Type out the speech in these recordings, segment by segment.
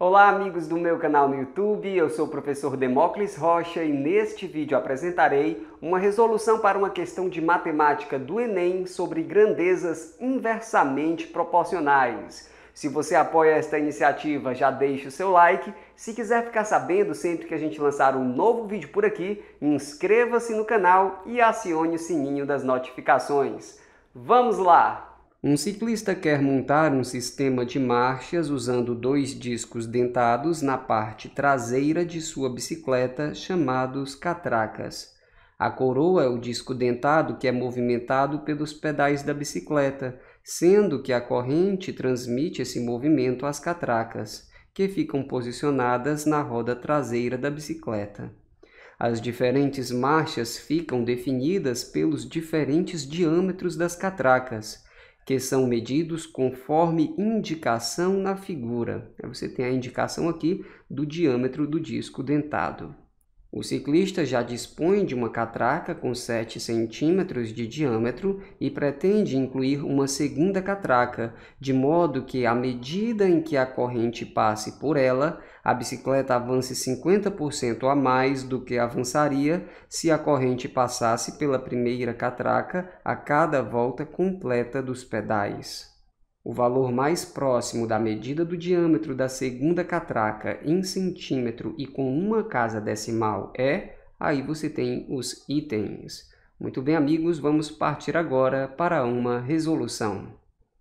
Olá amigos do meu canal no YouTube, eu sou o professor Demócles Rocha e neste vídeo apresentarei uma resolução para uma questão de matemática do Enem sobre grandezas inversamente proporcionais. Se você apoia esta iniciativa, já deixe o seu like. Se quiser ficar sabendo sempre que a gente lançar um novo vídeo por aqui, inscreva-se no canal e acione o sininho das notificações. Vamos lá! Um ciclista quer montar um sistema de marchas usando dois discos dentados na parte traseira de sua bicicleta, chamados catracas. A coroa é o disco dentado que é movimentado pelos pedais da bicicleta, sendo que a corrente transmite esse movimento às catracas, que ficam posicionadas na roda traseira da bicicleta. As diferentes marchas ficam definidas pelos diferentes diâmetros das catracas que são medidos conforme indicação na figura. Você tem a indicação aqui do diâmetro do disco dentado. O ciclista já dispõe de uma catraca com 7 centímetros de diâmetro e pretende incluir uma segunda catraca, de modo que, à medida em que a corrente passe por ela, a bicicleta avance 50% a mais do que avançaria se a corrente passasse pela primeira catraca a cada volta completa dos pedais. O valor mais próximo da medida do diâmetro da segunda catraca em centímetro e com uma casa decimal é, aí você tem os itens. Muito bem, amigos, vamos partir agora para uma resolução.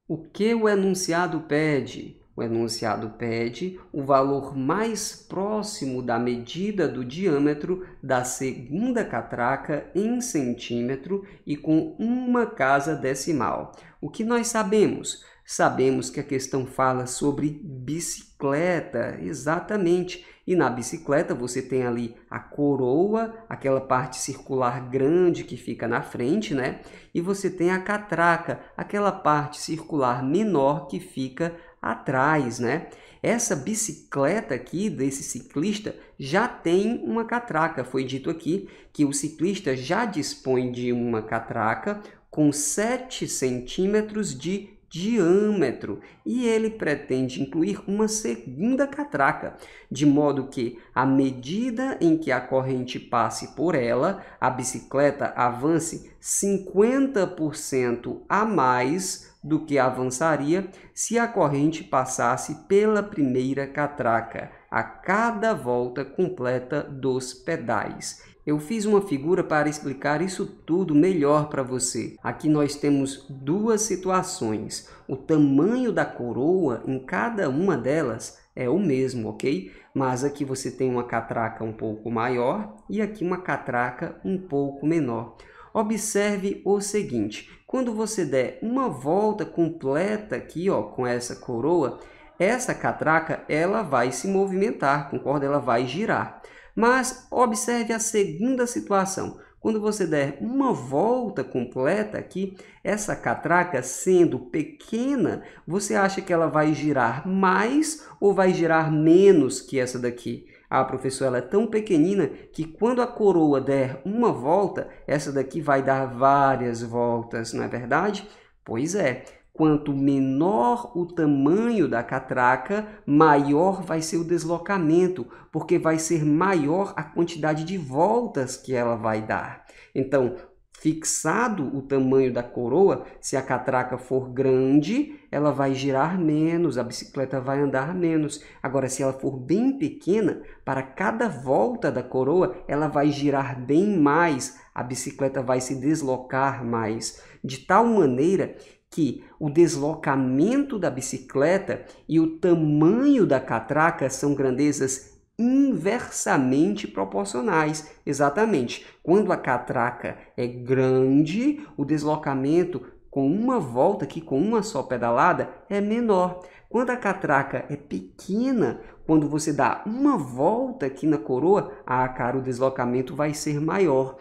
O que o enunciado pede? O enunciado pede o valor mais próximo da medida do diâmetro da segunda catraca em centímetro e com uma casa decimal. O que nós sabemos? Sabemos que a questão fala sobre bicicleta, exatamente. E na bicicleta você tem ali a coroa, aquela parte circular grande que fica na frente, né? E você tem a catraca, aquela parte circular menor que fica atrás, né? Essa bicicleta aqui desse ciclista já tem uma catraca. Foi dito aqui que o ciclista já dispõe de uma catraca com 7 centímetros de diâmetro e ele pretende incluir uma segunda catraca, de modo que, à medida em que a corrente passe por ela, a bicicleta avance 50% a mais do que avançaria se a corrente passasse pela primeira catraca a cada volta completa dos pedais. Eu fiz uma figura para explicar isso tudo melhor para você. Aqui nós temos duas situações. O tamanho da coroa em cada uma delas é o mesmo, ok? Mas aqui você tem uma catraca um pouco maior e aqui uma catraca um pouco menor. Observe o seguinte, quando você der uma volta completa aqui ó, com essa coroa, essa catraca ela vai se movimentar, concorda? Ela vai girar. Mas observe a segunda situação. Quando você der uma volta completa aqui, essa catraca sendo pequena, você acha que ela vai girar mais ou vai girar menos que essa daqui? Ah, professor, ela é tão pequenina que quando a coroa der uma volta, essa daqui vai dar várias voltas, não é verdade? Pois é, Quanto menor o tamanho da catraca, maior vai ser o deslocamento, porque vai ser maior a quantidade de voltas que ela vai dar. Então, fixado o tamanho da coroa, se a catraca for grande, ela vai girar menos, a bicicleta vai andar menos. Agora, se ela for bem pequena, para cada volta da coroa, ela vai girar bem mais, a bicicleta vai se deslocar mais, de tal maneira que o deslocamento da bicicleta e o tamanho da catraca são grandezas inversamente proporcionais. Exatamente. Quando a catraca é grande, o deslocamento com uma volta aqui, com uma só pedalada, é menor. Quando a catraca é pequena, quando você dá uma volta aqui na coroa, ah, cara, o deslocamento vai ser maior,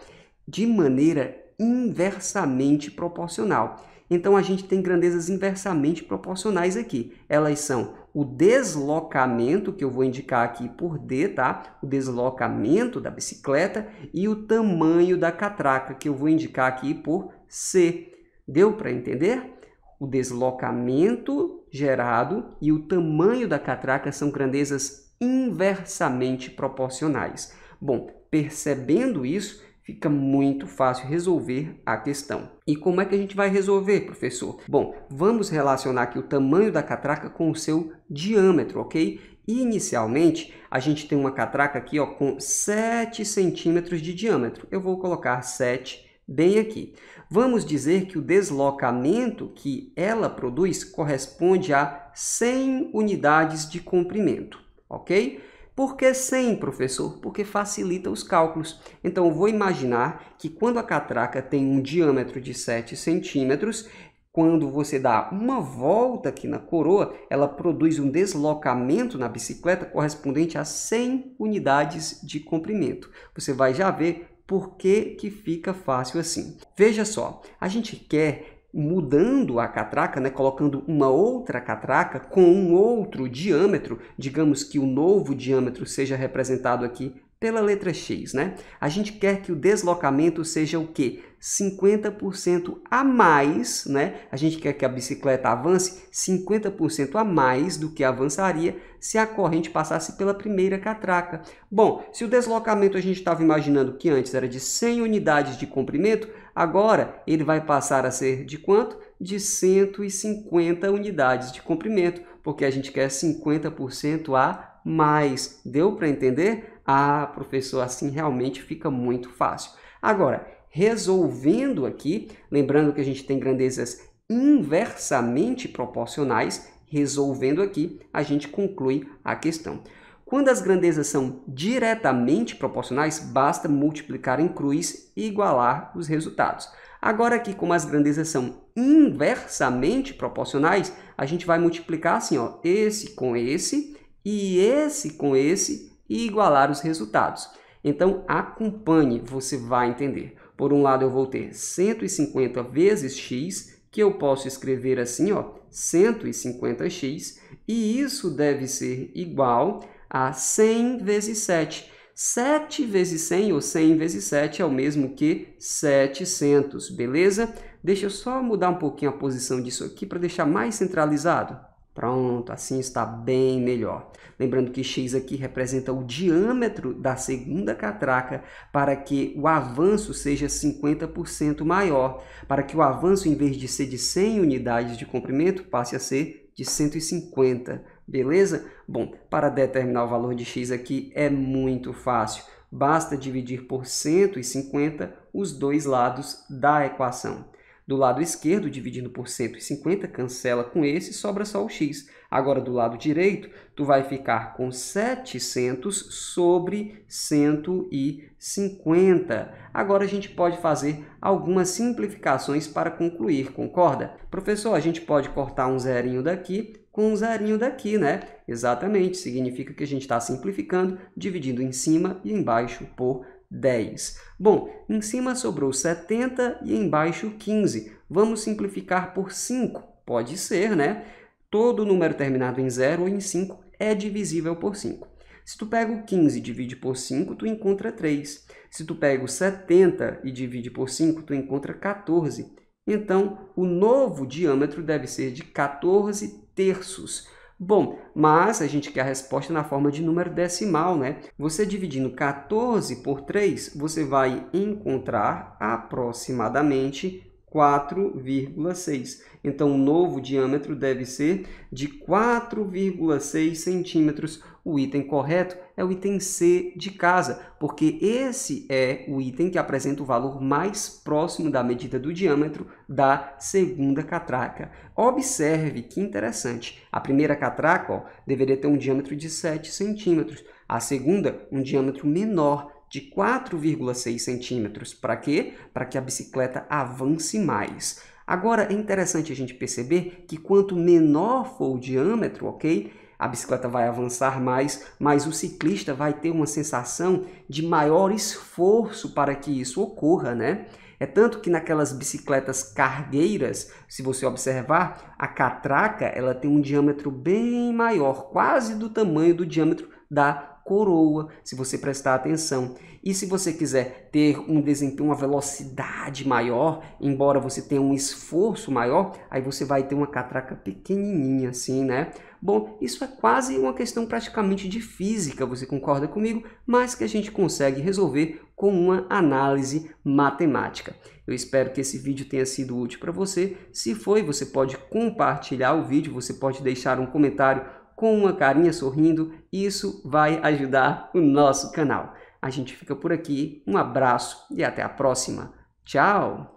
de maneira inversamente proporcional. Então a gente tem grandezas inversamente proporcionais aqui. Elas são o deslocamento, que eu vou indicar aqui por D, tá? O deslocamento da bicicleta e o tamanho da catraca, que eu vou indicar aqui por C. Deu para entender? O deslocamento gerado e o tamanho da catraca são grandezas inversamente proporcionais. Bom, percebendo isso, fica muito fácil resolver a questão. E como é que a gente vai resolver, professor? Bom, vamos relacionar aqui o tamanho da catraca com o seu diâmetro, ok? E inicialmente, a gente tem uma catraca aqui ó, com 7 centímetros de diâmetro. Eu vou colocar 7 bem aqui. Vamos dizer que o deslocamento que ela produz corresponde a 100 unidades de comprimento, ok? Por que 100, professor? Porque facilita os cálculos. Então, vou imaginar que quando a catraca tem um diâmetro de 7 centímetros, quando você dá uma volta aqui na coroa, ela produz um deslocamento na bicicleta correspondente a 100 unidades de comprimento. Você vai já ver por que, que fica fácil assim. Veja só, a gente quer mudando a catraca, né, colocando uma outra catraca com um outro diâmetro, digamos que o novo diâmetro seja representado aqui pela letra X, né? A gente quer que o deslocamento seja o quê? 50% a mais, né? A gente quer que a bicicleta avance 50% a mais do que avançaria se a corrente passasse pela primeira catraca. Bom, se o deslocamento a gente estava imaginando que antes era de 100 unidades de comprimento, agora ele vai passar a ser de quanto? De 150 unidades de comprimento, porque a gente quer 50% a mas deu para entender? Ah, professor, assim realmente fica muito fácil. Agora, resolvendo aqui, lembrando que a gente tem grandezas inversamente proporcionais, resolvendo aqui, a gente conclui a questão. Quando as grandezas são diretamente proporcionais, basta multiplicar em cruz e igualar os resultados. Agora aqui, como as grandezas são inversamente proporcionais, a gente vai multiplicar assim, ó, esse com esse, e esse com esse e igualar os resultados. Então, acompanhe, você vai entender. Por um lado, eu vou ter 150 vezes x, que eu posso escrever assim, ó, 150x, e isso deve ser igual a 100 vezes 7. 7 vezes 100 ou 100 vezes 7 é o mesmo que 700, beleza? Deixa eu só mudar um pouquinho a posição disso aqui para deixar mais centralizado. Pronto, assim está bem melhor. Lembrando que x aqui representa o diâmetro da segunda catraca para que o avanço seja 50% maior, para que o avanço, em vez de ser de 100 unidades de comprimento, passe a ser de 150, beleza? Bom, para determinar o valor de x aqui é muito fácil. Basta dividir por 150 os dois lados da equação. Do lado esquerdo, dividindo por 150, cancela com esse, sobra só o x. Agora, do lado direito, tu vai ficar com 700 sobre 150. Agora, a gente pode fazer algumas simplificações para concluir, concorda? Professor, a gente pode cortar um zerinho daqui com um zerinho daqui, né? Exatamente, significa que a gente está simplificando, dividindo em cima e embaixo por 10. Bom, em cima sobrou 70 e embaixo 15. Vamos simplificar por 5? Pode ser, né? Todo número terminado em 0 ou em 5 é divisível por 5. Se tu pega o 15 e divide por 5, tu encontra 3. Se tu pega o 70 e divide por 5, tu encontra 14. Então, o novo diâmetro deve ser de 14 terços. Bom, mas a gente quer a resposta na forma de número decimal, né? Você dividindo 14 por 3, você vai encontrar aproximadamente 4,6. Então, o novo diâmetro deve ser de 4,6 centímetros, o item correto é o item C de casa, porque esse é o item que apresenta o valor mais próximo da medida do diâmetro da segunda catraca. Observe que interessante, a primeira catraca ó, deveria ter um diâmetro de 7 centímetros, a segunda um diâmetro menor, de 4,6 centímetros. Para quê? Para que a bicicleta avance mais. Agora, é interessante a gente perceber que quanto menor for o diâmetro, ok? a bicicleta vai avançar mais, mas o ciclista vai ter uma sensação de maior esforço para que isso ocorra, né? É tanto que naquelas bicicletas cargueiras, se você observar, a catraca ela tem um diâmetro bem maior, quase do tamanho do diâmetro da coroa, se você prestar atenção. E se você quiser ter um desempenho, uma velocidade maior, embora você tenha um esforço maior, aí você vai ter uma catraca pequenininha assim, né? Bom, isso é quase uma questão praticamente de física, você concorda comigo? Mas que a gente consegue resolver com uma análise matemática. Eu espero que esse vídeo tenha sido útil para você. Se foi, você pode compartilhar o vídeo, você pode deixar um comentário com uma carinha sorrindo. Isso vai ajudar o nosso canal. A gente fica por aqui. Um abraço e até a próxima. Tchau!